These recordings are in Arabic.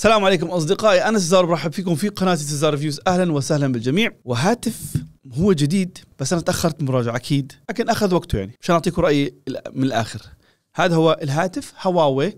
السلام عليكم اصدقائي انا سزار برحب فيكم في قناه سزار فيوز اهلا وسهلا بالجميع وهاتف هو جديد بس انا تاخرت مراجعه اكيد لكن اخذ وقته يعني عشان اعطيكم رايي من الاخر هذا هو الهاتف هواوي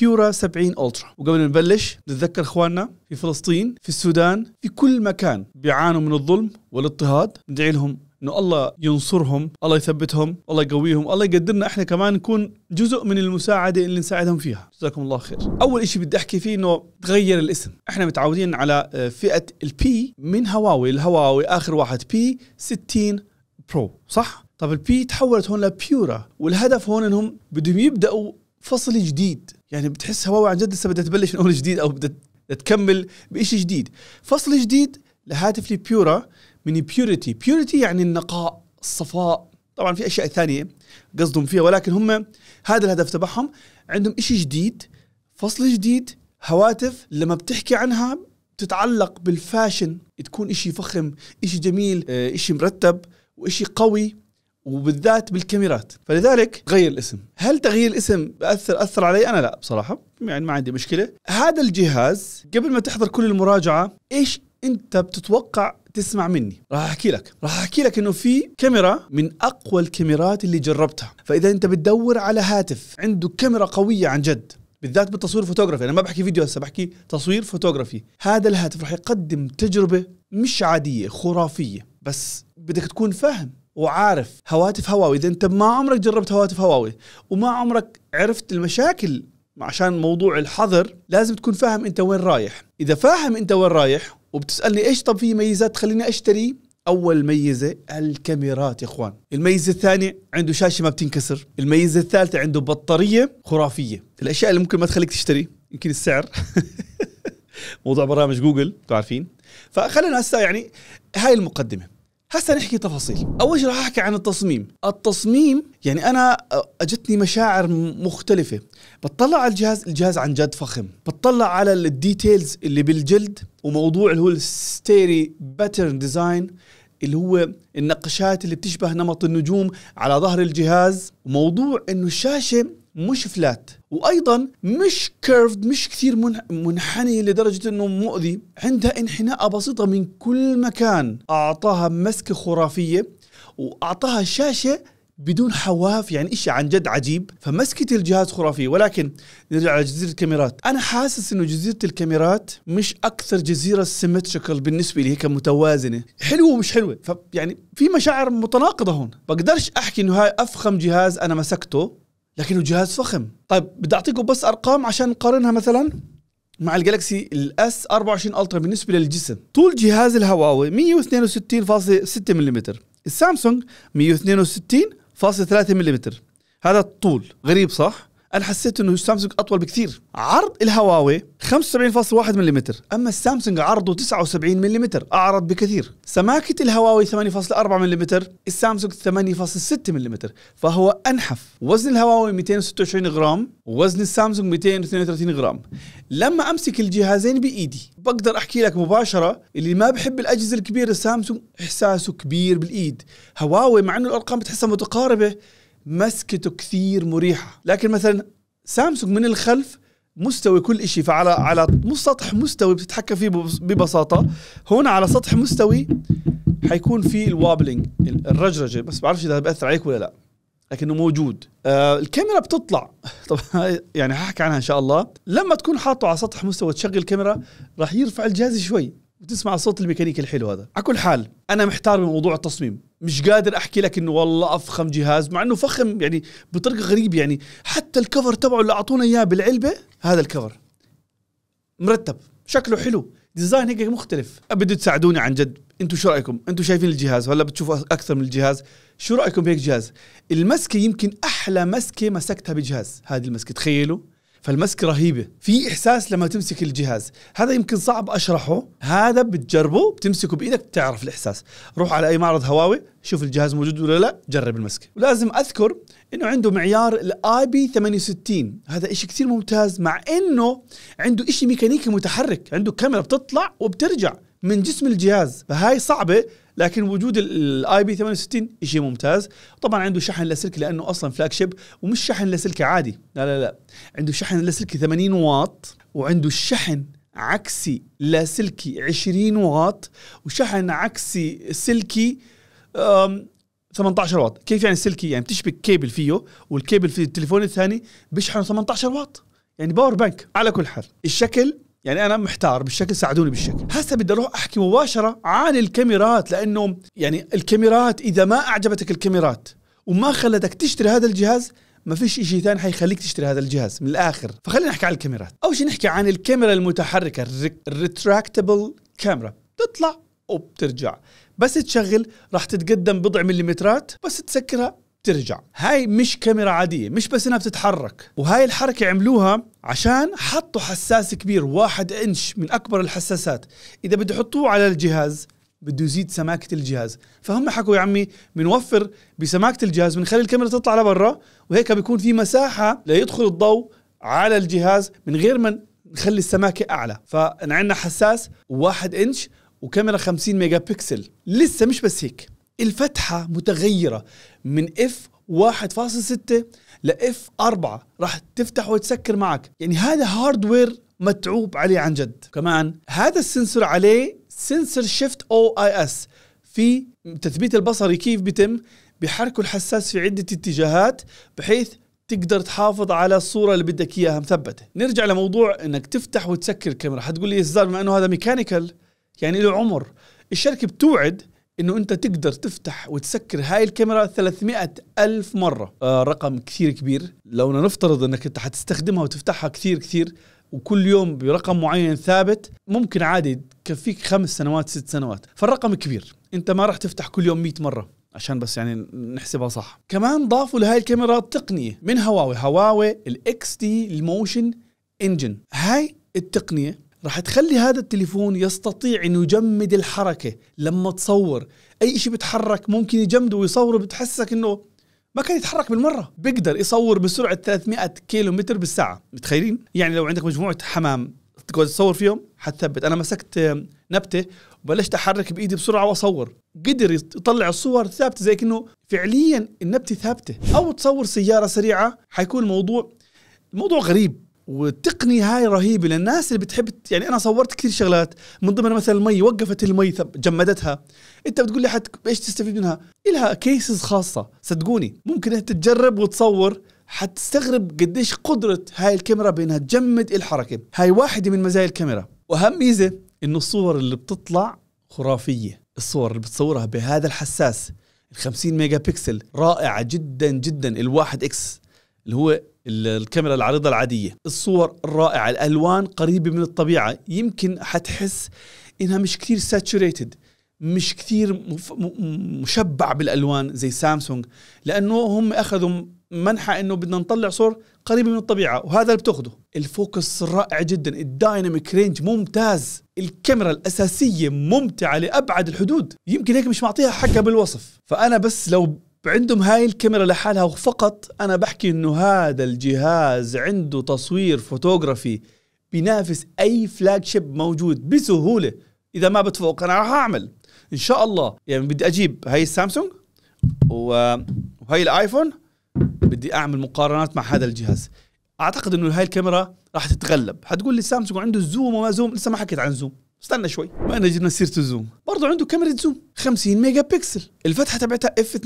بيورا 70 الترا وقبل ما نبلش نتذكر اخواننا في فلسطين في السودان في كل مكان بيعانوا من الظلم والاضطهاد ندعي لهم انه الله ينصرهم الله يثبتهم الله يقويهم الله يقدرنا احنا كمان نكون جزء من المساعده اللي نساعدهم فيها جزاكم الله خير اول شيء بدي احكي فيه انه تغير الاسم احنا متعودين على آه، فئه البي من هواوي الهواوي اخر واحد بي 60 برو صح طب البي تحولت هون لبيورا والهدف هون انهم بدهم يبداوا فصل جديد يعني بتحس هواوي عن جد لسه بدها تبلش من اول جديد او بدها تكمل بشيء جديد فصل جديد لهاتف البيورا من بيوريتي بيوريتي يعني النقاء الصفاء طبعا في اشياء ثانيه قصدهم فيها ولكن هم هذا الهدف تبعهم عندهم شيء جديد فصل جديد هواتف لما بتحكي عنها تتعلق بالفاشن تكون إشي فخم إشي جميل آه، إشي مرتب وإشي قوي وبالذات بالكاميرات فلذلك غير الاسم هل تغيير الاسم بأثر أثر علي أنا لا بصراحة يعني ما عندي مشكلة هذا الجهاز قبل ما تحضر كل المراجعة إيش أنت بتتوقع تسمع مني راح احكي لك راح احكي لك انه في كاميرا من اقوى الكاميرات اللي جربتها فاذا انت بتدور على هاتف عنده كاميرا قويه عن جد بالذات بالتصوير الفوتوغرافي انا ما بحكي فيديو هسه بحكي تصوير فوتوغرافي هذا الهاتف راح يقدم تجربه مش عاديه خرافيه بس بدك تكون فاهم وعارف هواتف هواوي اذا انت ما عمرك جربت هواتف هواوي وما عمرك عرفت المشاكل عشان موضوع الحظر لازم تكون فاهم انت وين رايح اذا فاهم انت وين رايح وبتسالني ايش طب في ميزات تخليني اشتري اول ميزه الكاميرات يا اخوان الميزه الثانيه عنده شاشه ما بتنكسر الميزه الثالثه عنده بطاريه خرافيه الاشياء اللي ممكن ما تخليك تشتري يمكن السعر موضوع برامج جوجل عارفين فخلينا هسه يعني هاي المقدمه هسه نحكي تفاصيل اول شيء راح احكي عن التصميم التصميم يعني انا اجتني مشاعر مختلفه بتطلع على الجهاز الجهاز عن جد فخم بتطلع على الديتيلز اللي بالجلد وموضوع اللي هو الستيري باترن ديزاين اللي هو النقشات اللي بتشبه نمط النجوم على ظهر الجهاز وموضوع انه الشاشه مش فلات وايضا مش كيرفد مش كثير منحني لدرجه انه مؤذي عندها انحناء بسيطه من كل مكان اعطاها مسكه خرافيه واعطاها شاشه بدون حواف يعني إشي عن جد عجيب فمسكة الجهاز خرافية ولكن نرجع على جزيرة الكاميرات أنا حاسس إنه جزيرة الكاميرات مش أكثر جزيرة سيمتريكال بالنسبة لي هيك متوازنة حلوة ومش حلوة فيعني في مشاعر متناقضة هون بقدرش أحكي إنه هاي أفخم جهاز أنا مسكته لكنه جهاز فخم طيب بدي أعطيكم بس أرقام عشان نقارنها مثلا مع الجالكسي الاس 24 الترا بالنسبه للجسم طول جهاز الهواوي 162.6 ملم السامسونج 162 فاصل 3 ملم هذا الطول غريب صح؟ انا حسيت انه السامسونج اطول بكثير عرض الهواوي 75.1 ملم اما السامسونج عرضه 79 ملم اعرض بكثير سماكه الهواوي 8.4 ملم السامسونج 8.6 ملم فهو انحف وزن الهواوي 226 غرام وزن السامسونج 232 غرام لما امسك الجهازين بايدي بقدر احكي لك مباشره اللي ما بحب الاجهزه الكبيره السامسونج احساسه كبير بالايد هواوي مع انه الارقام بتحسها متقاربه مسكته كثير مريحه لكن مثلا سامسونج من الخلف مستوي كل شيء فعلى على سطح مستوي بتتحكم فيه ببساطه هون على سطح مستوي حيكون في الوابلينج الرجرجه بس بعرفش اذا بياثر عليك ولا لا لكنه موجود آه الكاميرا بتطلع طبعا يعني هحكي عنها ان شاء الله لما تكون حاطه على سطح مستوى تشغل الكاميرا راح يرفع الجهاز شوي وتسمع صوت الميكانيكي الحلو هذا على كل حال انا محتار من موضوع التصميم مش قادر احكي لك انه والله افخم جهاز مع انه فخم يعني بطريقه غريبه يعني حتى الكفر تبعه اللي اعطونا اياه بالعلبه هذا الكفر مرتب شكله حلو ديزاين هيك مختلف بدي تساعدوني عن جد انتم شو رايكم انتم شايفين الجهاز ولا بتشوفوا اكثر من الجهاز شو رايكم بهيك جهاز المسكه يمكن احلى مسكه مسكتها بجهاز هذه المسكه تخيلوا فالمسك رهيبه في احساس لما تمسك الجهاز هذا يمكن صعب اشرحه هذا بتجربه بتمسكه بايدك بتعرف الاحساس روح على اي معرض هواوي شوف الجهاز موجود ولا لا جرب المسك ولازم اذكر انه عنده معيار الاي بي 68 هذا إشي كثير ممتاز مع انه عنده إشي ميكانيكي متحرك عنده كاميرا بتطلع وبترجع من جسم الجهاز فهاي صعبه لكن وجود الاي بي 68 شيء ممتاز طبعا عنده شحن لاسلكي لانه اصلا فلاج شيب ومش شحن لاسلكي عادي لا لا لا عنده شحن لاسلكي 80 واط وعنده شحن عكسي لاسلكي 20 واط وشحن عكسي سلكي 18 واط كيف يعني سلكي يعني بتشبك كيبل فيه والكيبل في التليفون الثاني بيشحنه 18 واط يعني باور بانك على كل حال الشكل يعني انا محتار بالشكل ساعدوني بالشكل هسه بدي اروح احكي مباشره عن الكاميرات لانه يعني الكاميرات اذا ما اعجبتك الكاميرات وما خلتك تشتري هذا الجهاز ما فيش شيء ثاني حيخليك تشتري هذا الجهاز من الاخر فخلينا نحكي عن الكاميرات اول شيء نحكي عن الكاميرا المتحركه الريتراكتبل كاميرا بتطلع وبترجع بس تشغل راح تتقدم بضع مليمترات بس تسكرها ترجع هاي مش كاميرا عادية مش بس انها بتتحرك وهاي الحركة عملوها عشان حطوا حساس كبير واحد انش من اكبر الحساسات اذا بده يحطوه على الجهاز بده يزيد سماكة الجهاز فهم حكوا يا عمي بنوفر بسماكة الجهاز بنخلي الكاميرا تطلع لبرا وهيك بيكون في مساحة ليدخل الضوء على الجهاز من غير ما نخلي السماكة أعلى فعندنا حساس واحد إنش وكاميرا 50 ميجا بكسل لسه مش بس هيك الفتحة متغيرة من اف 1.6 لاف 4 راح تفتح وتسكر معك يعني هذا هاردوير متعوب عليه عن جد كمان هذا السنسور عليه سنسور شيفت او اي اس في تثبيت البصري كيف بيتم بحركه الحساس في عدة اتجاهات بحيث تقدر تحافظ على الصورة اللي بدك إياها مثبتة نرجع لموضوع أنك تفتح وتسكر الكاميرا حتقول لي يا بما أنه هذا ميكانيكال يعني له عمر الشركة بتوعد انه انت تقدر تفتح وتسكر هاي الكاميرا 300 الف مره آه رقم كثير كبير لو نفترض انك انت حتستخدمها وتفتحها كثير كثير وكل يوم برقم معين ثابت ممكن عادي تكفيك خمس سنوات ست سنوات فالرقم كبير انت ما راح تفتح كل يوم 100 مره عشان بس يعني نحسبها صح كمان ضافوا لهاي الكاميرا تقنية من هواوي هواوي الاكس دي الموشن انجن هاي التقنية راح تخلي هذا التليفون يستطيع انه يجمد الحركه لما تصور اي شيء بيتحرك ممكن يجمده ويصوره بتحسسك انه ما كان يتحرك بالمره بيقدر يصور بسرعه 300 كيلو متر بالساعه متخيلين يعني لو عندك مجموعه حمام تقعد تصور فيهم حتثبت انا مسكت نبته وبلشت احرك بايدي بسرعه واصور قدر يطلع الصور ثابته زي كانه فعليا النبته ثابته او تصور سياره سريعه حيكون الموضوع الموضوع غريب والتقنيه هاي رهيبه للناس اللي بتحب يعني انا صورت كثير شغلات من ضمن مثلا المي وقفت المي جمدتها انت بتقول لي حت ايش تستفيد منها؟ الها كيسز خاصه صدقوني ممكن تجرب وتصور حتستغرب قديش قدره هاي الكاميرا بانها تجمد الحركه هاي واحده من مزايا الكاميرا واهم ميزه انه الصور اللي بتطلع خرافيه الصور اللي بتصورها بهذا الحساس ال 50 ميجا بكسل رائعه جدا جدا الواحد اكس اللي هو الكاميرا العريضه العاديه الصور الرائعه الالوان قريبه من الطبيعه يمكن حتحس انها مش كثير ساتشوريتد مش كثير مشبع بالالوان زي سامسونج لانه هم اخذوا منحى انه بدنا نطلع صور قريبه من الطبيعه وهذا اللي بتاخده الفوكس رائع جدا الدايناميك رينج ممتاز الكاميرا الاساسيه ممتعه لابعد الحدود يمكن هيك مش معطيها حقها بالوصف فانا بس لو عندهم هاي الكاميرا لحالها وفقط انا بحكي انه هذا الجهاز عنده تصوير فوتوغرافي بينافس اي فلاج شيب موجود بسهوله اذا ما بتفوق انا راح اعمل ان شاء الله يعني بدي اجيب هاي السامسونج وهي الايفون بدي اعمل مقارنات مع هذا الجهاز اعتقد انه هاي الكاميرا راح تتغلب حتقول لي سامسونج عنده زوم وما زوم لسه ما حكيت عن زوم استنى شوي ما انا جبنا سيره الزوم برضه عنده كاميرا زوم 50 ميجا بكسل الفتحه تبعتها اف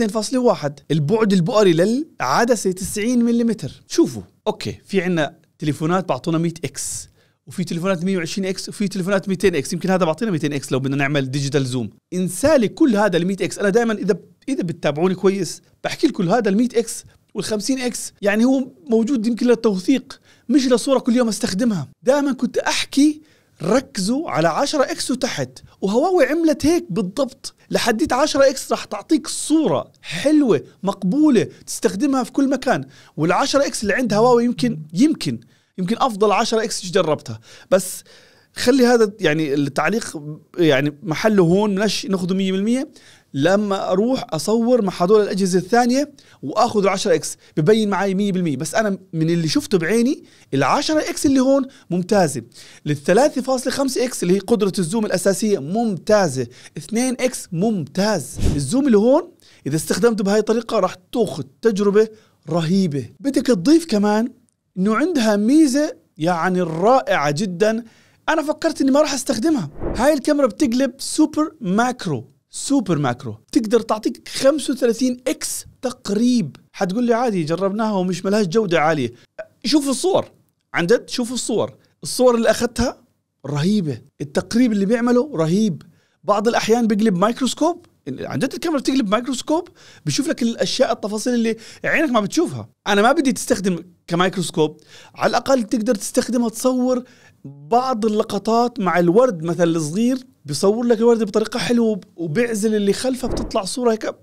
2.1 البعد البؤري للعدسه 90 ملم شوفوا اوكي في عندنا تليفونات بعطونا 100 اكس وفي تليفونات 120 اكس وفي تليفونات 200 اكس يمكن هذا بعطينا 200 اكس لو بدنا نعمل ديجيتال زوم انسالي كل هذا ال 100 اكس انا دائما اذا اذا بتتابعوني كويس بحكي لكم هذا ال 100 اكس وال50 اكس يعني هو موجود يمكن للتوثيق مش لصوره كل يوم استخدمها دائما كنت احكي ركزوا على 10 اكس وتحت وهواوي عملت هيك بالضبط لحديت 10 اكس راح تعطيك صوره حلوه مقبوله تستخدمها في كل مكان وال10 اكس اللي عند هواوي يمكن يمكن يمكن افضل 10 اكس جربتها بس خلي هذا يعني التعليق يعني محله هون مش ناخذه 100% لما اروح اصور مع هدول الاجهزه الثانيه واخذ 10 اكس ببين معي 100% بس انا من اللي شفته بعيني ال 10 اكس اللي هون ممتازه لل 3.5 اكس اللي هي قدره الزوم الاساسيه ممتازه 2 اكس ممتاز الزوم اللي هون اذا استخدمته بهاي الطريقه راح تاخذ تجربه رهيبه بدك تضيف كمان انه عندها ميزه يعني رائعه جدا انا فكرت اني ما راح استخدمها هاي الكاميرا بتقلب سوبر ماكرو سوبر ماكرو تقدر تعطيك 35 اكس تقريب حتقول لي عادي جربناها ومش ملهاش جوده عاليه شوف الصور عن جد شوف الصور الصور اللي اخذتها رهيبه التقريب اللي بيعمله رهيب بعض الاحيان بيقلب مايكروسكوب عن جد الكاميرا بتقلب مايكروسكوب بشوف لك الاشياء التفاصيل اللي عينك ما بتشوفها انا ما بدي تستخدم كمايكروسكوب على الاقل تقدر تستخدمها تصور بعض اللقطات مع الورد مثلا الصغير بيصور لك الورده بطريقه حلوه وبيعزل اللي خلفها بتطلع صوره هيك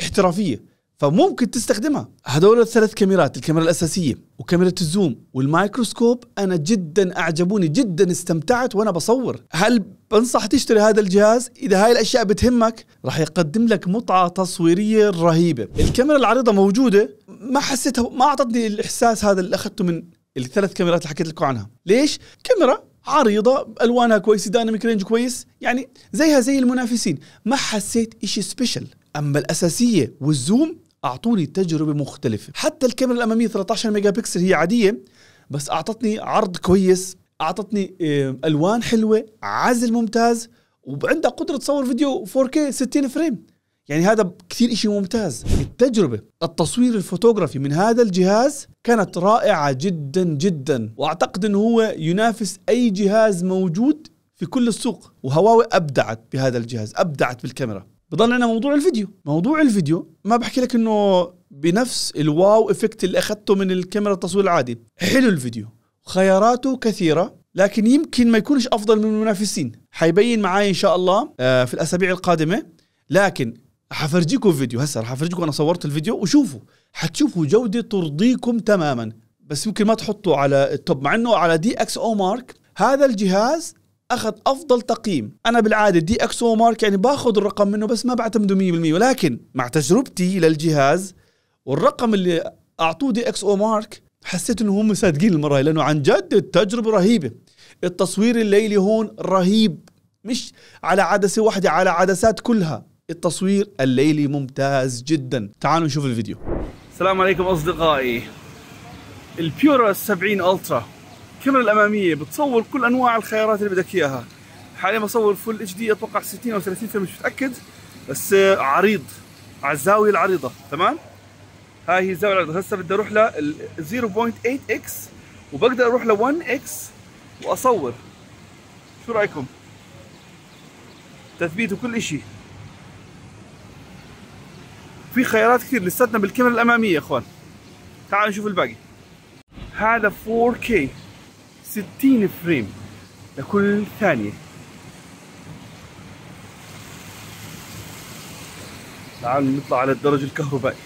احترافيه فممكن تستخدمها هدول الثلاث كاميرات الكاميرا الأساسية وكاميرا الزوم والمايكروسكوب أنا جدا أعجبوني جدا استمتعت وأنا بصور هل بنصح تشتري هذا الجهاز إذا هاي الأشياء بتهمك راح يقدم لك متعة تصويرية رهيبة الكاميرا العريضة موجودة ما حسيتها ما أعطتني الإحساس هذا اللي أخذته من الثلاث كاميرات اللي حكيت لكم عنها ليش؟ كاميرا عريضه الوانها كويس دايناميك رينج كويس يعني زيها زي المنافسين ما حسيت إشي سبيشل اما الاساسيه والزوم اعطوني تجربه مختلفه حتى الكاميرا الاماميه 13 ميجا بكسل هي عاديه بس اعطتني عرض كويس اعطتني الوان حلوه عزل ممتاز وعندها قدره تصور فيديو 4K 60 فريم يعني هذا كثير إشي ممتاز التجربة التصوير الفوتوغرافي من هذا الجهاز كانت رائعة جدا جدا وأعتقد أنه هو ينافس أي جهاز موجود في كل السوق وهواوي أبدعت بهذا الجهاز أبدعت بالكاميرا بضل عندنا موضوع الفيديو موضوع الفيديو ما بحكي لك أنه بنفس الواو افكت اللي أخذته من الكاميرا التصوير العادي حلو الفيديو خياراته كثيرة لكن يمكن ما يكونش أفضل من المنافسين حيبين معاي إن شاء الله آه، في الأسابيع القادمة لكن حفرجيكم فيديو هسه راح افرجيكم انا صورت الفيديو وشوفوا حتشوفوا جوده ترضيكم تماما بس يمكن ما تحطوا على التوب مع انه على دي اكس او مارك هذا الجهاز اخذ افضل تقييم انا بالعاده دي اكس او مارك يعني باخذ الرقم منه بس ما بعتمده 100% ولكن مع تجربتي للجهاز والرقم اللي اعطوه دي اكس او مارك حسيت انه هم صادقين المره لانه عن جد التجربه رهيبه التصوير الليلي هون رهيب مش على عدسه واحده على عدسات كلها التصوير الليلي ممتاز جدا تعالوا نشوف الفيديو السلام عليكم أصدقائي البيورا 70 ألترا الكاميرا الأمامية بتصور كل أنواع الخيارات اللي بدك إياها حاليا بصور فل اتش دي أتوقع 60 أو 30 فيلم مش متأكد بس آه، عريض على الزاوية العريضة تمام هاي هي الزاوية العريضة هسه بدي أروح لل 0.8 اكس وبقدر أروح ل 1 اكس وأصور شو رأيكم تثبيت وكل شيء في خيارات كثير لساتنا بالكاميرا الاماميه يا اخوان تعالوا نشوف الباقي هذا 4K 60 فريم لكل ثانيه تعالوا نطلع على الدرج الكهربائي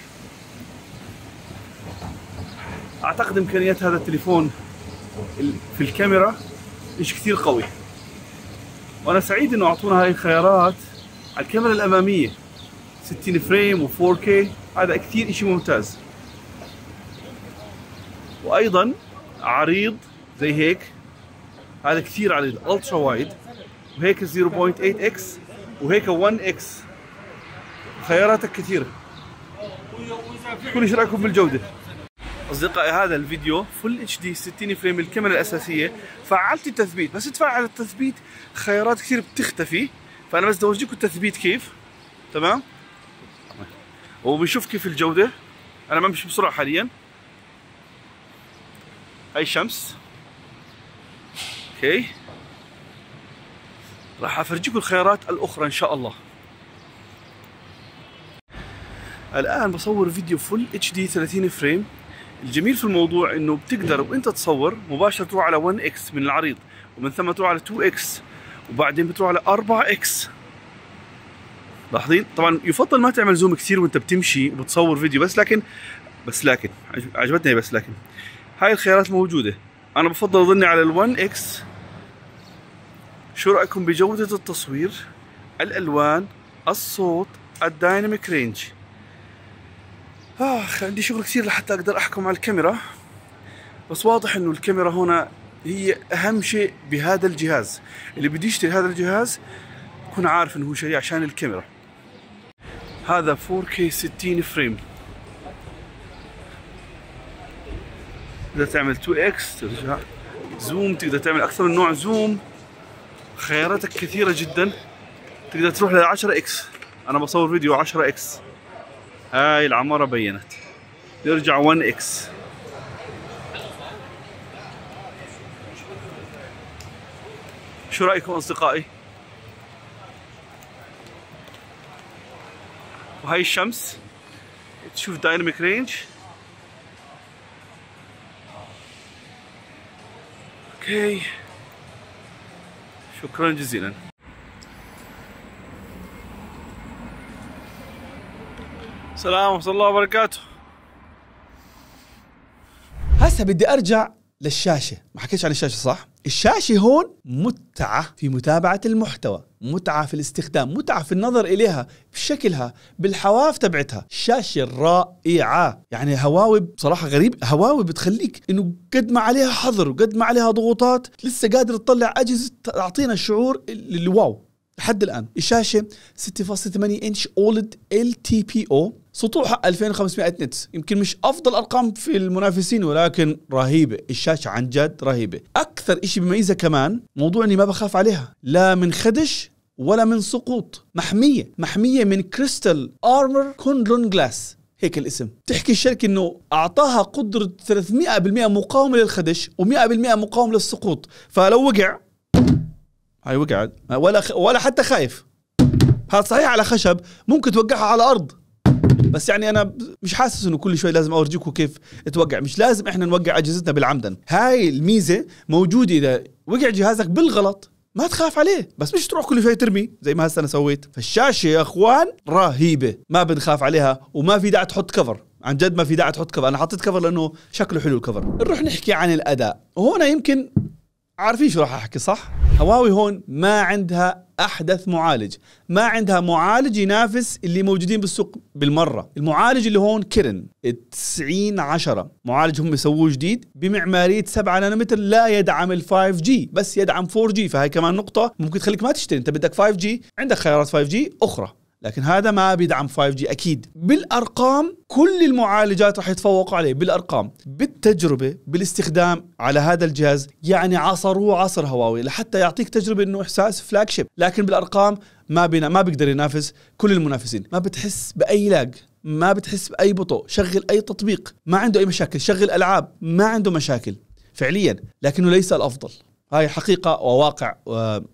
اعتقد امكانيات هذا التليفون في الكاميرا مش كثير قوي وانا سعيد انه اعطونا هاي الخيارات على الكاميرا الاماميه 60 فريم و4K هذا كثير شيء ممتاز وايضا عريض زي هيك هذا كثير عريض الترا وايد وهيك 0.8 اكس وهيك 1 اكس خياراتك كثيره كل شيء رايكم بالجوده اصدقائي هذا الفيديو فل اتش دي 60 فريم الكاميرا الاساسيه فعلت التثبيت بس تفعل التثبيت خيارات كثير بتختفي فانا بس بدي اورجيكم التثبيت كيف تمام وبنشوف كيف الجوده انا ما بمشي بسرعه حاليا هاي الشمس اوكي راح افرجيكم الخيارات الاخرى ان شاء الله الان بصور فيديو فل اتش دي 30 فريم الجميل في الموضوع انه بتقدر وانت تصور مباشره تروح على 1 اكس من العريض ومن ثم تروح على 2 اكس وبعدين بتروح على 4 اكس لاحظين طبعا يفضل ما تعمل زوم كثير وانت بتمشي وبتصور فيديو بس لكن بس لكن عجبتني بس لكن هاي الخيارات موجوده انا بفضل اظني على ال1 اكس شو رايكم بجوده التصوير الالوان الصوت الدايناميك رينج آه، اخ عندي شغل كثير لحتى اقدر احكم على الكاميرا بس واضح انه الكاميرا هنا هي اهم شيء بهذا الجهاز اللي بده يشتري هذا الجهاز يكون عارف انه هو شاريه عشان الكاميرا هذا 4K 60 فريم تقدر تعمل 2x ترجع زوم تقدر تعمل اكثر من نوع زوم خياراتك كثيره جدا تقدر تروح ل 10x انا بصور فيديو 10x هاي العماره بينت يرجع 1x شو رايكم اصدقائي وهاي الشمس تشوف دايناميك رينج اوكي شكرا جزيلا السلام ورحمه الله وبركاته هسه بدي ارجع للشاشه ما حكيتش عن الشاشه صح الشاشه هون متعه في متابعه المحتوى متعه في الاستخدام متعه في النظر اليها بشكلها بالحواف تبعتها الشاشه رائعه يعني هواوي بصراحه غريب هواوي بتخليك انه قد ما عليها حظر وقد ما عليها ضغوطات لسه قادر تطلع اجهزه تعطينا الشعور الواو لحد الان الشاشه 6.8 انش اولد ال تي بي او سطوعها 2500 نتس يمكن مش افضل ارقام في المنافسين ولكن رهيبه الشاشه عن جد رهيبه اكثر شيء بيميزها كمان موضوع اني ما بخاف عليها لا من خدش ولا من سقوط محميه محميه من كريستال ارمر كونلون جلاس هيك الاسم تحكي الشركة انه اعطاها قدرة 300% مقاومة للخدش و100% مقاومة للسقوط فلو وقع هاي وقعت آه، ولا خ... ولا حتى خايف هذا صحيح على خشب ممكن توقعها على ارض بس يعني انا مش حاسس انه كل شوي لازم اورجيكم كيف توقع مش لازم احنا نوقع اجهزتنا بالعمدن هاي الميزه موجوده اذا وقع جهازك بالغلط ما تخاف عليه بس مش تروح كل شوي ترمي زي ما هسه انا سويت فالشاشه يا اخوان رهيبه ما بنخاف عليها وما في داعي تحط كفر عن جد ما في داعي تحط كفر انا حطيت كفر لانه شكله حلو الكفر نروح نحكي عن الاداء وهنا يمكن عارفين شو راح احكي صح؟ هواوي هون ما عندها احدث معالج، ما عندها معالج ينافس اللي موجودين بالسوق بالمره، المعالج اللي هون كيرن 90 10 معالج هم يسووه جديد بمعماريه 7 نانومتر لا يدعم ال 5 جي بس يدعم 4 جي فهي كمان نقطه ممكن تخليك ما تشتري انت بدك 5 جي عندك خيارات 5 جي اخرى لكن هذا ما بيدعم 5G اكيد بالارقام كل المعالجات راح يتفوقوا عليه بالارقام بالتجربه بالاستخدام على هذا الجهاز يعني عصروه عصر هواوي لحتى يعطيك تجربه انه احساس فلاج شيب لكن بالارقام ما بينا ما بيقدر ينافس كل المنافسين ما بتحس باي لاج ما بتحس باي بطء شغل اي تطبيق ما عنده اي مشاكل شغل العاب ما عنده مشاكل فعليا لكنه ليس الافضل هاي حقيقة وواقع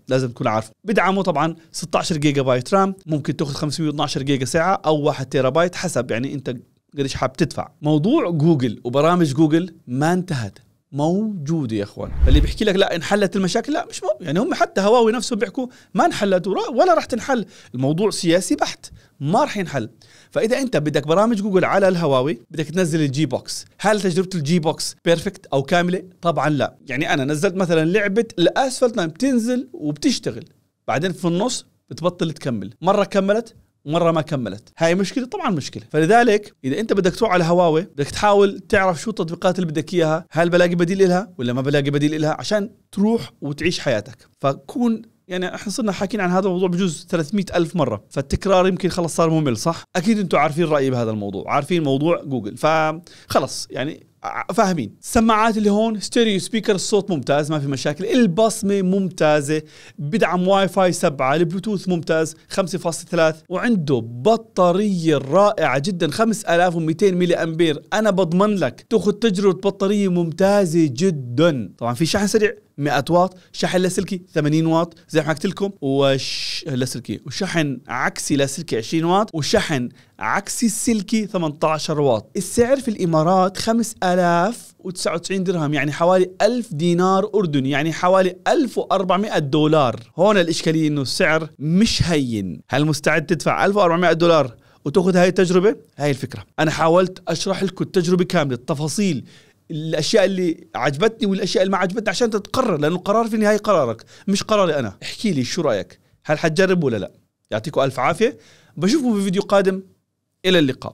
لازم تكون عارف بدعمه طبعا 16 جيجا بايت رام ممكن تاخذ 512 جيجا ساعة أو 1 تيرا بايت حسب يعني أنت قديش حاب تدفع موضوع جوجل وبرامج جوجل ما انتهت موجودة يا اخوان فاللي بيحكي لك لا انحلت المشاكل لا مش مو يعني هم حتى هواوي نفسهم بيحكوا ما انحلت ولا راح تنحل الموضوع سياسي بحت ما راح ينحل فاذا انت بدك برامج جوجل على الهواوي بدك تنزل الجي بوكس هل تجربه الجي بوكس بيرفكت او كامله طبعا لا يعني انا نزلت مثلا لعبه الاسفلت نايم بتنزل وبتشتغل بعدين في النص بتبطل تكمل مره كملت مره ما كملت هاي مشكله طبعا مشكله فلذلك اذا انت بدك تروح على هواوي بدك تحاول تعرف شو التطبيقات اللي بدك اياها هل بلاقي بديل لها ولا ما بلاقي بديل لها عشان تروح وتعيش حياتك فكون يعني احنا صرنا حاكين عن هذا الموضوع بجوز 300 ألف مرة فالتكرار يمكن خلص صار ممل صح أكيد أنتم عارفين رأيي بهذا الموضوع عارفين موضوع جوجل فخلص يعني فاهمين السماعات اللي هون ستيريو سبيكر الصوت ممتاز ما في مشاكل البصمه ممتازه بدعم واي فاي 7 البلوتوث ممتاز 5.3 وعنده بطاريه رائعه جدا 5200 ملي امبير انا بضمن لك تاخذ تجربه بطاريه ممتازه جدا طبعا في شحن سريع 100 واط شحن لاسلكي 80 واط زي ما حكيت لكم وش لاسلكي وشحن عكسي لاسلكي 20 واط وشحن عكسي السلكي 18 واط السعر في الامارات 5099 درهم يعني حوالي 1000 دينار اردني يعني حوالي 1400 دولار هون الاشكاليه انه السعر مش هين هل مستعد تدفع 1400 دولار وتاخذ هاي التجربه هاي الفكره انا حاولت اشرح لكم التجربه كامله التفاصيل الاشياء اللي عجبتني والاشياء اللي ما عجبتني عشان تتقرر لانه القرار في النهايه قرارك مش قراري انا احكي لي شو رايك هل حتجرب ولا لا يعطيكم الف عافيه بشوفكم في فيديو قادم الى اللقاء